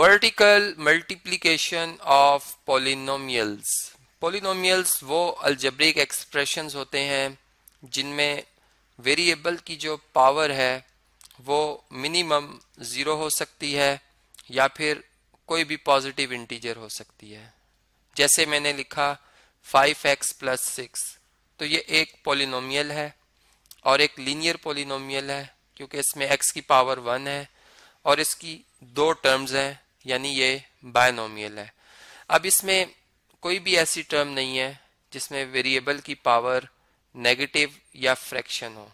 vertical multiplication of polynomials polynomials वो algebraic expression होते हैं जिनमें वेरिएबल की जो पावर है वो मिनिमम ज़ीरो हो सकती है या फिर कोई भी पॉजिटिव इंटीजर हो सकती है जैसे मैंने लिखा 5x एक्स प्लस सिक्स तो ये एक पोलिनोमियल है और एक लीनियर पोलिनोमियल है क्योंकि इसमें एक्स की पावर वन है और इसकी दो टर्म्स हैं यानी ये बायनोमियल है अब इसमें कोई भी ऐसी टर्म नहीं है जिसमें वेरिएबल की पावर नेगेटिव या फ्रैक्शन हो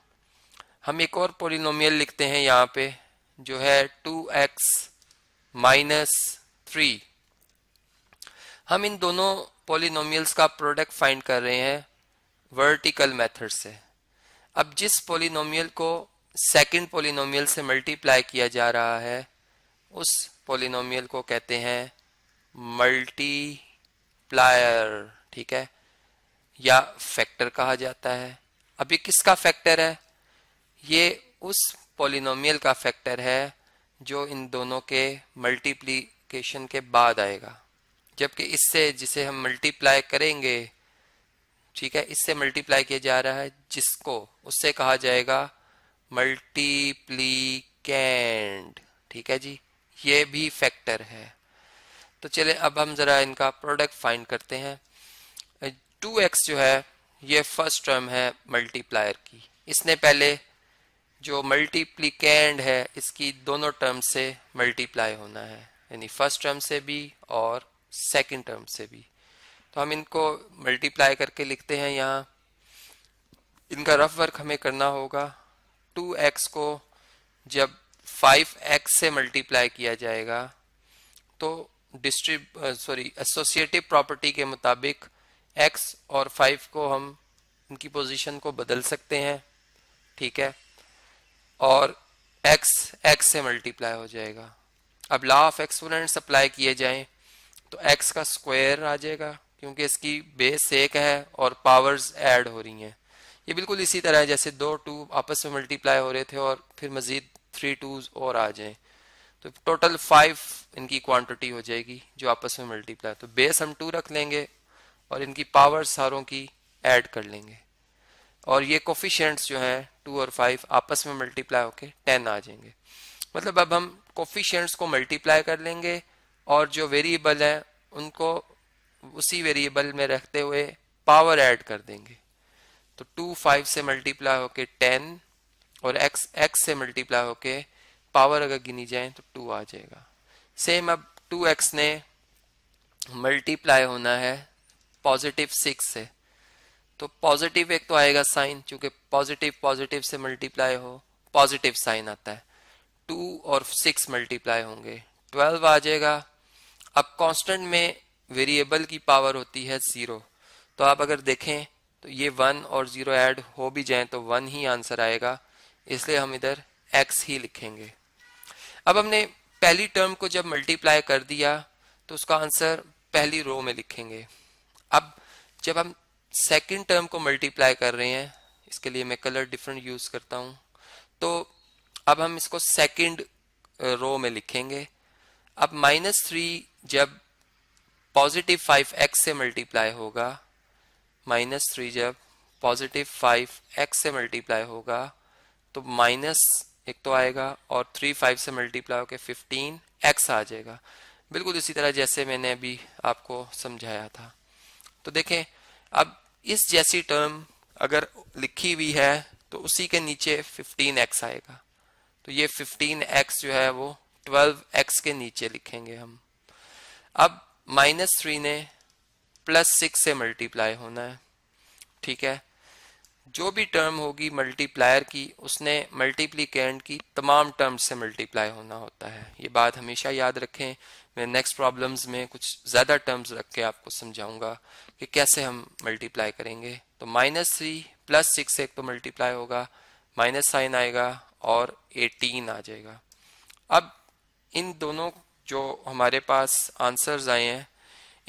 हम एक और पोलिनोमियल लिखते हैं यहाँ पे जो है टू एक्स माइनस थ्री हम इन दोनों पोलिनोमियल्स का प्रोडक्ट फाइंड कर रहे हैं वर्टिकल मेथड से अब जिस पोलिनोमियल को सेकंड पोलिनोमियल से मल्टीप्लाई किया जा रहा है उस पोलिनोमियल को कहते हैं मल्टीप्लायर ठीक है या फैक्टर कहा जाता है अभी किसका फैक्टर है ये उस पोलिनोमियल का फैक्टर है जो इन दोनों के मल्टीप्लीकेशन के बाद आएगा जबकि इससे जिसे हम मल्टीप्लाई करेंगे ठीक है इससे मल्टीप्लाई किया जा रहा है जिसको उससे कहा जाएगा मल्टीप्लीकेंड ठीक है जी ये भी फैक्टर है तो चले अब हम जरा इनका प्रोडक्ट फाइंड करते हैं टू एक्स जो है ये फर्स्ट टर्म है मल्टीप्लायर की इसने पहले जो मल्टीप्लीकेंड है इसकी दोनों टर्म से मल्टीप्लाई होना है यानी फर्स्ट टर्म से भी और सेकंड टर्म से भी तो हम इनको मल्टीप्लाई करके लिखते हैं यहाँ इनका रफ वर्क हमें करना होगा टू एक्स को जब फाइव एक्स से मल्टीप्लाई किया जाएगा तो डिस्ट्रीब सॉरी एसोसिएटिव प्रॉपर्टी के मुताबिक एक्स और फाइव को हम उनकी पोजीशन को बदल सकते हैं ठीक है और एक्स एक्स से मल्टीप्लाई हो जाएगा अब लॉ ऑफ एक्सपोनेंट्स अप्लाई किए जाएं तो एक्स का स्क्वायर आ जाएगा क्योंकि इसकी बेस एक है और पावर्स ऐड हो रही हैं ये बिल्कुल इसी तरह है जैसे दो टू आपस में मल्टीप्लाई हो रहे थे और फिर मज़ीद थ्री टूज और आ जाए तो टोटल फाइव इनकी क्वांटिटी हो जाएगी जो आपस में मल्टीप्लाई तो बेस हम टू रख लेंगे और इनकी पावर सारों की एड कर लेंगे और ये कोफिशेंट्स जो हैं टू और फाइव आपस में मल्टीप्लाई होके टेन आ जाएंगे मतलब अब हम कोफिशेंट्स को मल्टीप्लाई कर लेंगे और जो वेरिएबल हैं उनको उसी वेरिएबल में रखते हुए पावर ऐड कर देंगे तो टू फाइव से मल्टीप्लाई होके टेन और एक्स एक्स से मल्टीप्लाई होके पावर अगर गिनी जाए तो टू आ जाएगा सेम अब टू एक्स ने मल्टीप्लाई होना है पॉजिटिव सिक्स से तो पॉजिटिव एक तो आएगा साइन चूंकि पॉजिटिव पॉजिटिव से मल्टीप्लाई हो पॉजिटिव साइन आता है टू और सिक्स मल्टीप्लाई होंगे ट्वेल्व आ जाएगा अब कांस्टेंट में वेरिएबल की पावर होती है ज़ीरो तो आप अगर देखें तो ये वन और ज़ीरो ऐड हो भी जाए तो वन ही आंसर आएगा इसलिए हम इधर एक्स ही लिखेंगे अब हमने पहली टर्म को जब मल्टीप्लाई कर दिया तो उसका आंसर पहली रो में लिखेंगे अब जब हम सेकंड टर्म को मल्टीप्लाई कर रहे हैं इसके लिए मैं कलर डिफरेंट यूज़ करता हूं तो अब हम इसको सेकंड रो में लिखेंगे अब माइनस थ्री जब पॉजिटिव फाइव एक्स से मल्टीप्लाई होगा माइनस थ्री जब पॉजिटिव फाइव एक्स से मल्टीप्लाई होगा तो माइनस एक तो आएगा और थ्री फाइव से मल्टीप्लाई होकर फिफ्टीन एक्स आ जाएगा बिल्कुल इसी तरह जैसे मैंने अभी आपको समझाया था तो देखें अब इस जैसी टर्म अगर लिखी हुई है तो उसी के नीचे फिफ्टीन एक्स आएगा तो ये फिफ्टीन एक्स जो है वो ट्वेल्व एक्स के नीचे लिखेंगे हम अब माइनस थ्री ने प्लस सिक्स से मल्टीप्लाई होना है ठीक है जो भी टर्म होगी मल्टीप्लायर की उसने मल्टीप्लीकेंट की तमाम टर्म से मल्टीप्लाई होना होता है ये बात हमेशा याद रखें मैं नेक्स्ट प्रॉब्लम्स में कुछ ज़्यादा टर्म्स रख के आपको समझाऊंगा कि कैसे हम मल्टीप्लाई करेंगे तो माइनस थ्री प्लस सिक्स से एक तो मल्टीप्लाई होगा माइनस साइन आएगा और एटीन आ जाएगा अब इन दोनों जो हमारे पास आंसर्स आए हैं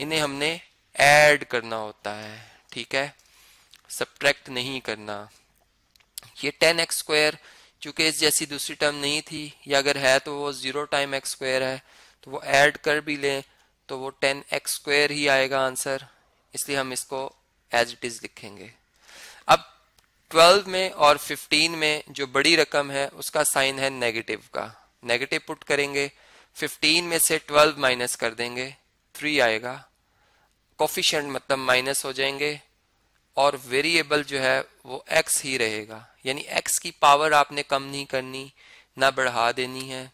इन्हें हमने ऐड करना होता है ठीक है सब्ट्रैक्ट नहीं करना ये टेन एक्स स्क्वायर चूंकि इस जैसी दूसरी टर्म नहीं थी या अगर है तो वो जीरो टाइम एक्स स्क्वायर है तो वो ऐड कर भी लें तो वो टेन एक्स स्क्वायर ही आएगा आंसर इसलिए हम इसको एज इट इज लिखेंगे अब 12 में और 15 में जो बड़ी रकम है उसका साइन है नेगेटिव का नेगेटिव पुट करेंगे 15 में से 12 माइनस कर देंगे 3 आएगा कोफिशेंट मतलब माइनस हो जाएंगे और वेरिएबल जो है वो एक्स ही रहेगा यानी एक्स की पावर आपने कम नहीं करनी ना बढ़ा देनी है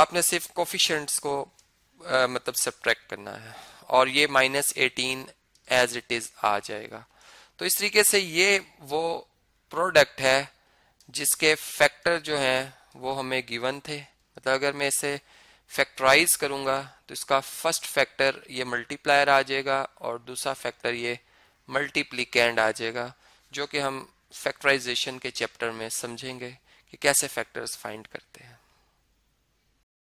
आपने सिर्फ कोफिशेंट्स को आ, मतलब सब्ट्रैक्ट करना है और ये minus eighteen as it is आ जाएगा तो इस तरीके से ये वो प्रोडक्ट है जिसके फैक्टर जो हैं वो हमें गिवन थे मतलब अगर मैं इसे फैक्टराइज करूँगा तो इसका फर्स्ट फैक्टर ये मल्टीप्लायर आ जाएगा और दूसरा फैक्टर ये मल्टीप्लीकेंड आ जाएगा जो कि हम फैक्टराइजेशन के चैप्टर में समझेंगे कि कैसे फैक्टर्स फाइंड करते हैं